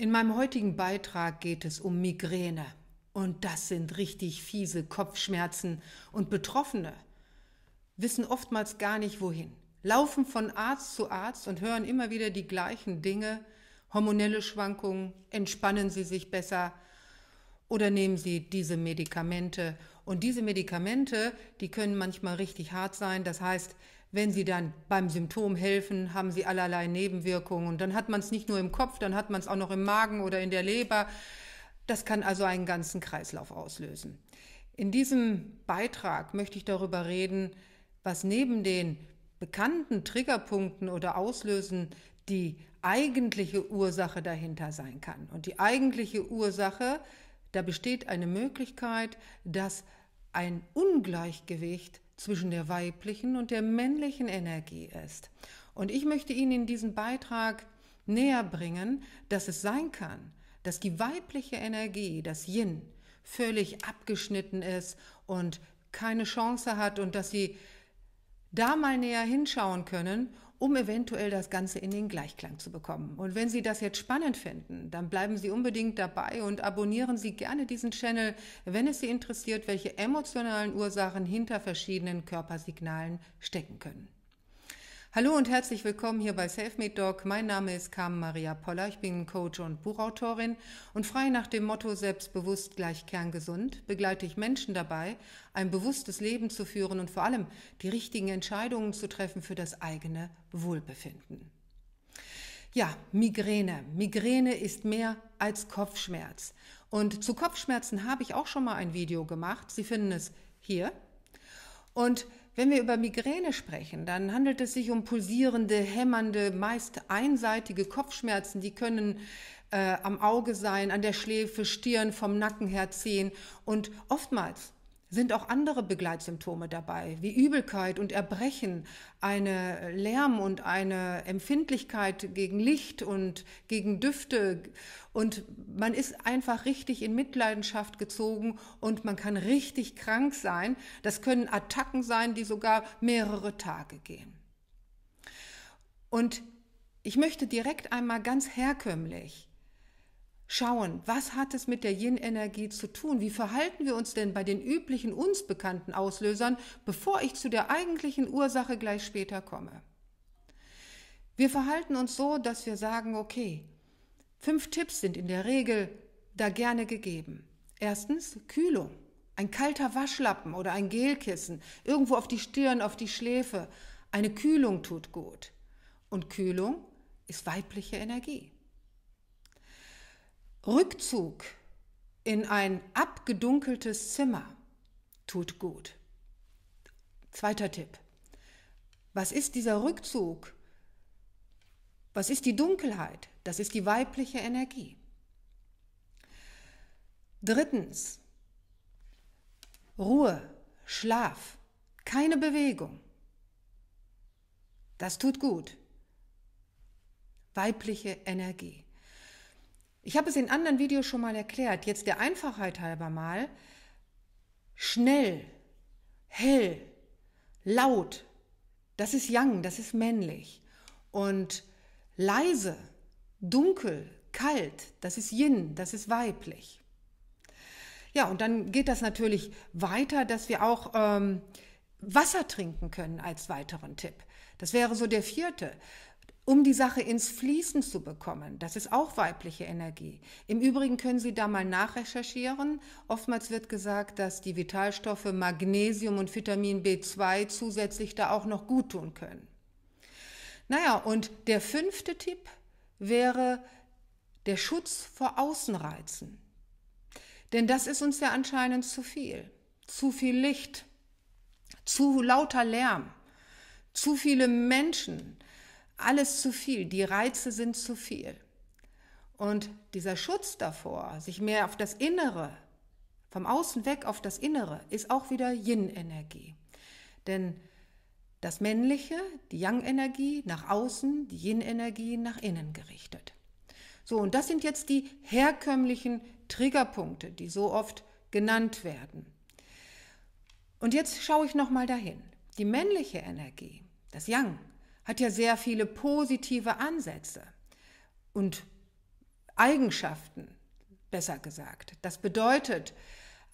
In meinem heutigen Beitrag geht es um Migräne. Und das sind richtig fiese Kopfschmerzen. Und Betroffene wissen oftmals gar nicht wohin, laufen von Arzt zu Arzt und hören immer wieder die gleichen Dinge. Hormonelle Schwankungen, entspannen sie sich besser oder nehmen sie diese Medikamente. Und diese Medikamente, die können manchmal richtig hart sein. Das heißt, wenn sie dann beim Symptom helfen, haben sie allerlei Nebenwirkungen. Und dann hat man es nicht nur im Kopf, dann hat man es auch noch im Magen oder in der Leber. Das kann also einen ganzen Kreislauf auslösen. In diesem Beitrag möchte ich darüber reden, was neben den bekannten Triggerpunkten oder Auslösen die eigentliche Ursache dahinter sein kann. Und die eigentliche Ursache, da besteht eine Möglichkeit, dass ein Ungleichgewicht zwischen der weiblichen und der männlichen Energie ist. Und ich möchte Ihnen in diesem Beitrag näher bringen, dass es sein kann, dass die weibliche Energie, das Yin, völlig abgeschnitten ist und keine Chance hat und dass Sie da mal näher hinschauen können um eventuell das Ganze in den Gleichklang zu bekommen. Und wenn Sie das jetzt spannend finden, dann bleiben Sie unbedingt dabei und abonnieren Sie gerne diesen Channel, wenn es Sie interessiert, welche emotionalen Ursachen hinter verschiedenen Körpersignalen stecken können. Hallo und herzlich willkommen hier bei Selfmade Dog. Mein Name ist Carmen Maria Poller. Ich bin Coach und Buchautorin und frei nach dem Motto Selbstbewusst gleich kerngesund begleite ich Menschen dabei, ein bewusstes Leben zu führen und vor allem die richtigen Entscheidungen zu treffen für das eigene Wohlbefinden. Ja, Migräne. Migräne ist mehr als Kopfschmerz. Und zu Kopfschmerzen habe ich auch schon mal ein Video gemacht. Sie finden es hier. Und wenn wir über Migräne sprechen, dann handelt es sich um pulsierende, hämmernde, meist einseitige Kopfschmerzen. Die können äh, am Auge sein, an der Schläfe, Stirn, vom Nacken her, Zehen. Und oftmals sind auch andere Begleitsymptome dabei, wie Übelkeit und Erbrechen, eine Lärm und eine Empfindlichkeit gegen Licht und gegen Düfte. Und man ist einfach richtig in Mitleidenschaft gezogen und man kann richtig krank sein. Das können Attacken sein, die sogar mehrere Tage gehen. Und ich möchte direkt einmal ganz herkömmlich schauen, was hat es mit der Yin-Energie zu tun? Wie verhalten wir uns denn bei den üblichen, uns bekannten Auslösern, bevor ich zu der eigentlichen Ursache gleich später komme? Wir verhalten uns so, dass wir sagen, okay, fünf Tipps sind in der Regel da gerne gegeben. Erstens, Kühlung. Ein kalter Waschlappen oder ein Gelkissen irgendwo auf die Stirn, auf die Schläfe. Eine Kühlung tut gut. Und Kühlung ist weibliche Energie. Rückzug in ein abgedunkeltes Zimmer tut gut. Zweiter Tipp. Was ist dieser Rückzug? Was ist die Dunkelheit? Das ist die weibliche Energie. Drittens. Ruhe, Schlaf, keine Bewegung. Das tut gut. Weibliche Energie. Ich habe es in anderen Videos schon mal erklärt, jetzt der Einfachheit halber mal. Schnell, hell, laut, das ist yang, das ist männlich. Und leise, dunkel, kalt, das ist yin, das ist weiblich. Ja, und dann geht das natürlich weiter, dass wir auch ähm, Wasser trinken können als weiteren Tipp. Das wäre so der vierte um die Sache ins Fließen zu bekommen. Das ist auch weibliche Energie. Im Übrigen können Sie da mal nachrecherchieren. Oftmals wird gesagt, dass die Vitalstoffe Magnesium und Vitamin B2 zusätzlich da auch noch gut tun können. Naja, und der fünfte Tipp wäre der Schutz vor Außenreizen. Denn das ist uns ja anscheinend zu viel. Zu viel Licht, zu lauter Lärm, zu viele Menschen, alles zu viel, die Reize sind zu viel. Und dieser Schutz davor, sich mehr auf das Innere, vom Außen weg auf das Innere, ist auch wieder Yin-Energie. Denn das Männliche, die Yang-Energie nach außen, die Yin-Energie nach innen gerichtet. So, und das sind jetzt die herkömmlichen Triggerpunkte, die so oft genannt werden. Und jetzt schaue ich nochmal dahin. Die männliche Energie, das Yang, hat ja sehr viele positive Ansätze und Eigenschaften, besser gesagt. Das bedeutet,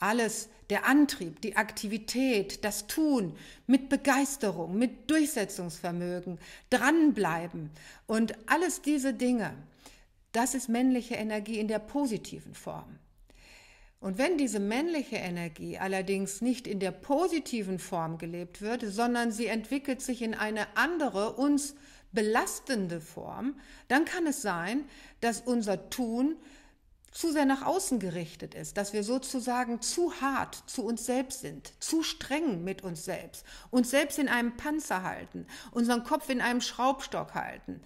alles, der Antrieb, die Aktivität, das Tun mit Begeisterung, mit Durchsetzungsvermögen, dranbleiben und alles diese Dinge, das ist männliche Energie in der positiven Form. Und wenn diese männliche Energie allerdings nicht in der positiven Form gelebt wird, sondern sie entwickelt sich in eine andere, uns belastende Form, dann kann es sein, dass unser Tun zu sehr nach außen gerichtet ist, dass wir sozusagen zu hart zu uns selbst sind, zu streng mit uns selbst, uns selbst in einem Panzer halten, unseren Kopf in einem Schraubstock halten,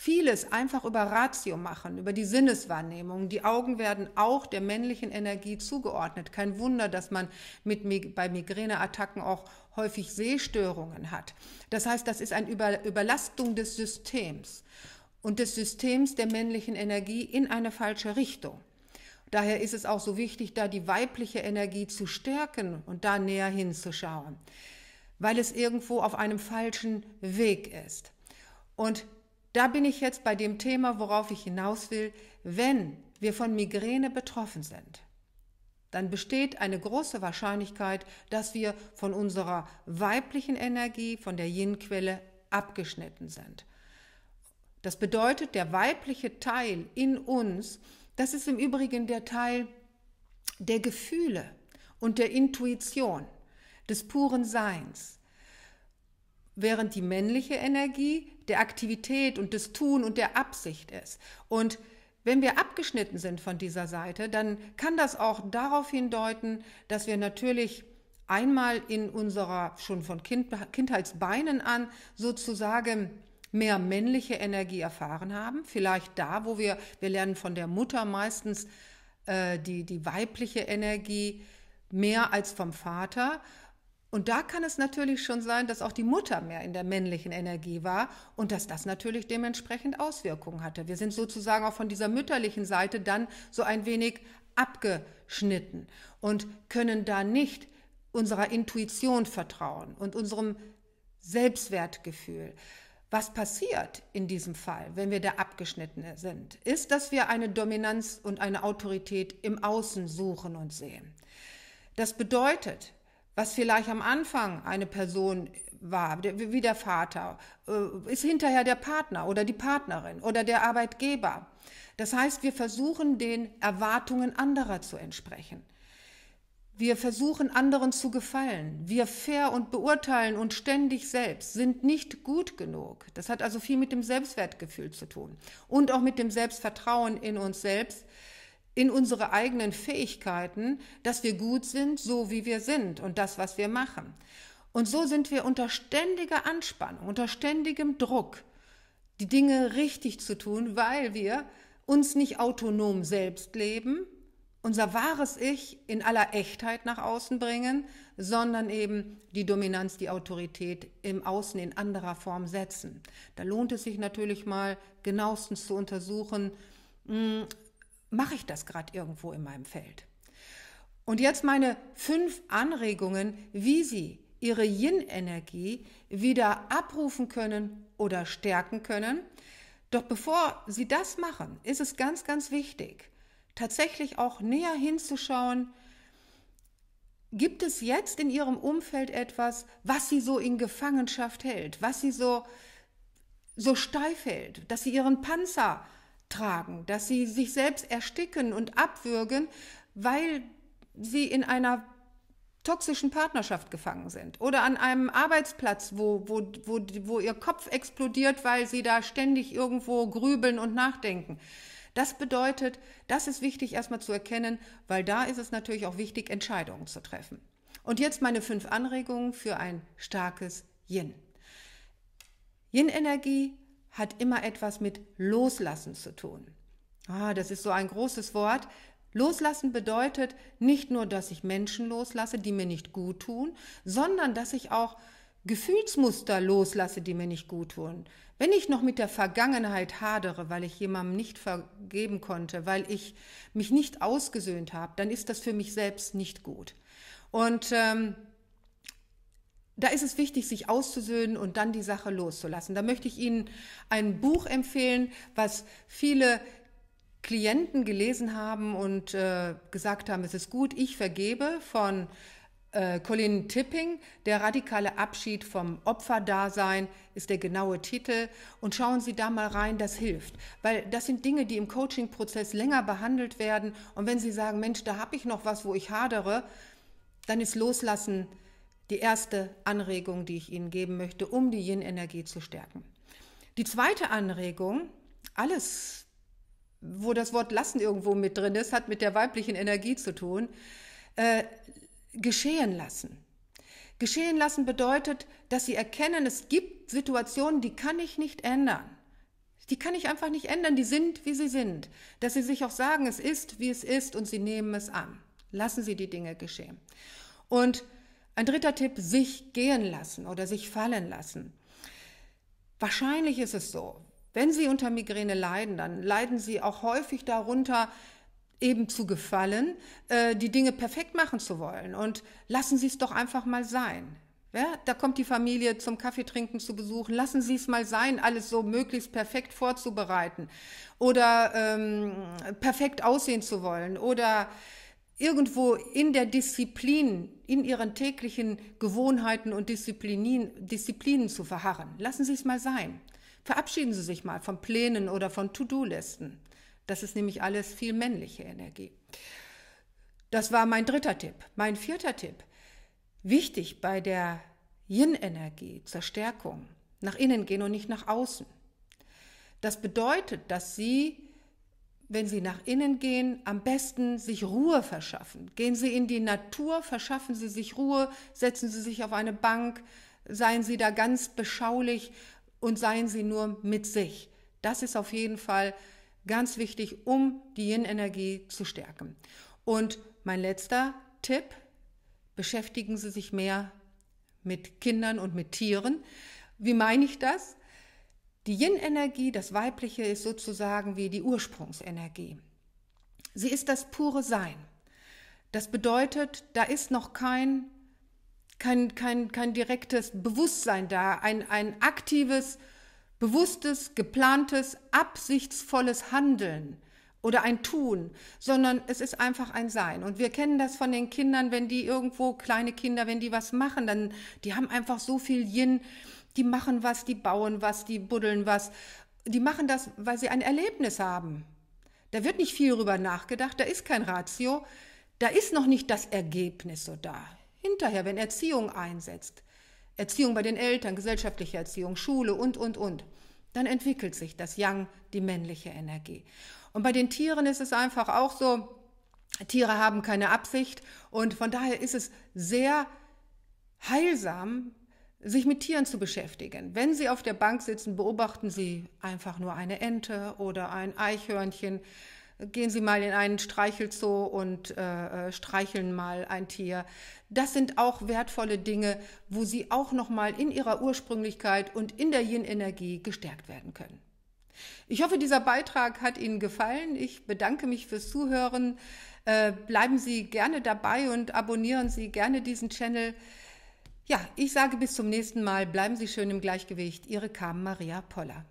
vieles einfach über Ratio machen, über die Sinneswahrnehmung. Die Augen werden auch der männlichen Energie zugeordnet. Kein Wunder, dass man mit, bei Migräneattacken auch häufig Sehstörungen hat. Das heißt, das ist eine Überlastung des Systems und des Systems der männlichen Energie in eine falsche Richtung. Daher ist es auch so wichtig, da die weibliche Energie zu stärken und da näher hinzuschauen, weil es irgendwo auf einem falschen Weg ist. Und da bin ich jetzt bei dem Thema, worauf ich hinaus will. Wenn wir von Migräne betroffen sind, dann besteht eine große Wahrscheinlichkeit, dass wir von unserer weiblichen Energie, von der Yin-Quelle abgeschnitten sind. Das bedeutet, der weibliche Teil in uns, das ist im Übrigen der Teil der Gefühle und der Intuition, des puren Seins, während die männliche Energie der Aktivität und des Tun und der Absicht ist. Und wenn wir abgeschnitten sind von dieser Seite, dann kann das auch darauf hindeuten, dass wir natürlich einmal in unserer schon von kind, Kindheitsbeinen an sozusagen mehr männliche Energie erfahren haben. Vielleicht da, wo wir, wir lernen von der Mutter meistens äh, die, die weibliche Energie mehr als vom Vater. Und da kann es natürlich schon sein, dass auch die Mutter mehr in der männlichen Energie war und dass das natürlich dementsprechend Auswirkungen hatte. Wir sind sozusagen auch von dieser mütterlichen Seite dann so ein wenig abgeschnitten und können da nicht unserer Intuition vertrauen und unserem Selbstwertgefühl. Was passiert in diesem Fall, wenn wir da abgeschnitten sind, ist, dass wir eine Dominanz und eine Autorität im Außen suchen und sehen. Das bedeutet, was vielleicht am Anfang eine Person war, wie der Vater, äh, ist hinterher der Partner oder die Partnerin oder der Arbeitgeber. Das heißt, wir versuchen den Erwartungen anderer zu entsprechen. Wir versuchen anderen zu gefallen. Wir fair und beurteilen uns ständig selbst, sind nicht gut genug. Das hat also viel mit dem Selbstwertgefühl zu tun und auch mit dem Selbstvertrauen in uns selbst, in unsere eigenen Fähigkeiten, dass wir gut sind, so wie wir sind und das, was wir machen. Und so sind wir unter ständiger Anspannung, unter ständigem Druck, die Dinge richtig zu tun, weil wir uns nicht autonom selbst leben, unser wahres Ich in aller Echtheit nach außen bringen, sondern eben die Dominanz, die Autorität im Außen in anderer Form setzen. Da lohnt es sich natürlich mal genauestens zu untersuchen, hm, mache ich das gerade irgendwo in meinem Feld? Und jetzt meine fünf Anregungen, wie Sie Ihre Yin-Energie wieder abrufen können oder stärken können. Doch bevor Sie das machen, ist es ganz, ganz wichtig, tatsächlich auch näher hinzuschauen, gibt es jetzt in Ihrem Umfeld etwas, was Sie so in Gefangenschaft hält, was Sie so, so steif hält, dass Sie Ihren Panzer tragen, dass sie sich selbst ersticken und abwürgen, weil sie in einer toxischen Partnerschaft gefangen sind oder an einem Arbeitsplatz, wo, wo, wo, wo ihr Kopf explodiert, weil sie da ständig irgendwo grübeln und nachdenken. Das bedeutet, das ist wichtig erstmal zu erkennen, weil da ist es natürlich auch wichtig, Entscheidungen zu treffen. Und jetzt meine fünf Anregungen für ein starkes Yin. Yin-Energie hat immer etwas mit Loslassen zu tun. Ah, das ist so ein großes Wort. Loslassen bedeutet nicht nur, dass ich Menschen loslasse, die mir nicht gut tun, sondern dass ich auch Gefühlsmuster loslasse, die mir nicht gut tun. Wenn ich noch mit der Vergangenheit hadere, weil ich jemandem nicht vergeben konnte, weil ich mich nicht ausgesöhnt habe, dann ist das für mich selbst nicht gut. Und ähm, da ist es wichtig, sich auszusöhnen und dann die Sache loszulassen. Da möchte ich Ihnen ein Buch empfehlen, was viele Klienten gelesen haben und äh, gesagt haben, es ist gut, ich vergebe von äh, Colin Tipping, der radikale Abschied vom Opferdasein ist der genaue Titel. Und schauen Sie da mal rein, das hilft. Weil das sind Dinge, die im Coaching-Prozess länger behandelt werden. Und wenn Sie sagen, Mensch, da habe ich noch was, wo ich hadere, dann ist Loslassen die erste Anregung, die ich Ihnen geben möchte, um die Yin-Energie zu stärken. Die zweite Anregung, alles, wo das Wort lassen irgendwo mit drin ist, hat mit der weiblichen Energie zu tun, äh, geschehen lassen. Geschehen lassen bedeutet, dass Sie erkennen, es gibt Situationen, die kann ich nicht ändern. Die kann ich einfach nicht ändern, die sind, wie sie sind. Dass Sie sich auch sagen, es ist, wie es ist und Sie nehmen es an. Lassen Sie die Dinge geschehen. Und ein dritter Tipp, sich gehen lassen oder sich fallen lassen. Wahrscheinlich ist es so, wenn Sie unter Migräne leiden, dann leiden Sie auch häufig darunter, eben zu gefallen, äh, die Dinge perfekt machen zu wollen. Und lassen Sie es doch einfach mal sein. Ja, da kommt die Familie zum Kaffeetrinken zu besuchen. Lassen Sie es mal sein, alles so möglichst perfekt vorzubereiten oder ähm, perfekt aussehen zu wollen oder irgendwo in der Disziplin, in ihren täglichen Gewohnheiten und Disziplinen, Disziplinen zu verharren. Lassen Sie es mal sein. Verabschieden Sie sich mal von Plänen oder von To-Do-Listen. Das ist nämlich alles viel männliche Energie. Das war mein dritter Tipp. Mein vierter Tipp. Wichtig bei der Yin-Energie zur Stärkung. Nach innen gehen und nicht nach außen. Das bedeutet, dass Sie wenn Sie nach innen gehen, am besten sich Ruhe verschaffen. Gehen Sie in die Natur, verschaffen Sie sich Ruhe, setzen Sie sich auf eine Bank, seien Sie da ganz beschaulich und seien Sie nur mit sich. Das ist auf jeden Fall ganz wichtig, um die Yin-Energie zu stärken. Und mein letzter Tipp, beschäftigen Sie sich mehr mit Kindern und mit Tieren. Wie meine ich das? Die Yin-Energie, das Weibliche, ist sozusagen wie die Ursprungsenergie. Sie ist das pure Sein. Das bedeutet, da ist noch kein, kein, kein, kein direktes Bewusstsein da, ein, ein aktives, bewusstes, geplantes, absichtsvolles Handeln oder ein Tun, sondern es ist einfach ein Sein. Und wir kennen das von den Kindern, wenn die irgendwo, kleine Kinder, wenn die was machen, dann, die haben einfach so viel Yin, die machen was, die bauen was, die buddeln was. Die machen das, weil sie ein Erlebnis haben. Da wird nicht viel drüber nachgedacht, da ist kein Ratio, da ist noch nicht das Ergebnis so da. Hinterher, wenn Erziehung einsetzt, Erziehung bei den Eltern, gesellschaftliche Erziehung, Schule und, und, und, dann entwickelt sich das Yang, die männliche Energie. Und bei den Tieren ist es einfach auch so, Tiere haben keine Absicht und von daher ist es sehr heilsam, sich mit Tieren zu beschäftigen. Wenn Sie auf der Bank sitzen, beobachten Sie einfach nur eine Ente oder ein Eichhörnchen. Gehen Sie mal in einen Streichelzoo und äh, äh streicheln mal ein Tier. Das sind auch wertvolle Dinge, wo Sie auch nochmal in Ihrer Ursprünglichkeit und in der Yin-Energie gestärkt werden können. Ich hoffe, dieser Beitrag hat Ihnen gefallen. Ich bedanke mich fürs Zuhören. Äh, bleiben Sie gerne dabei und abonnieren Sie gerne diesen Channel. Ja, ich sage bis zum nächsten Mal. Bleiben Sie schön im Gleichgewicht. Ihre Kam Maria Poller.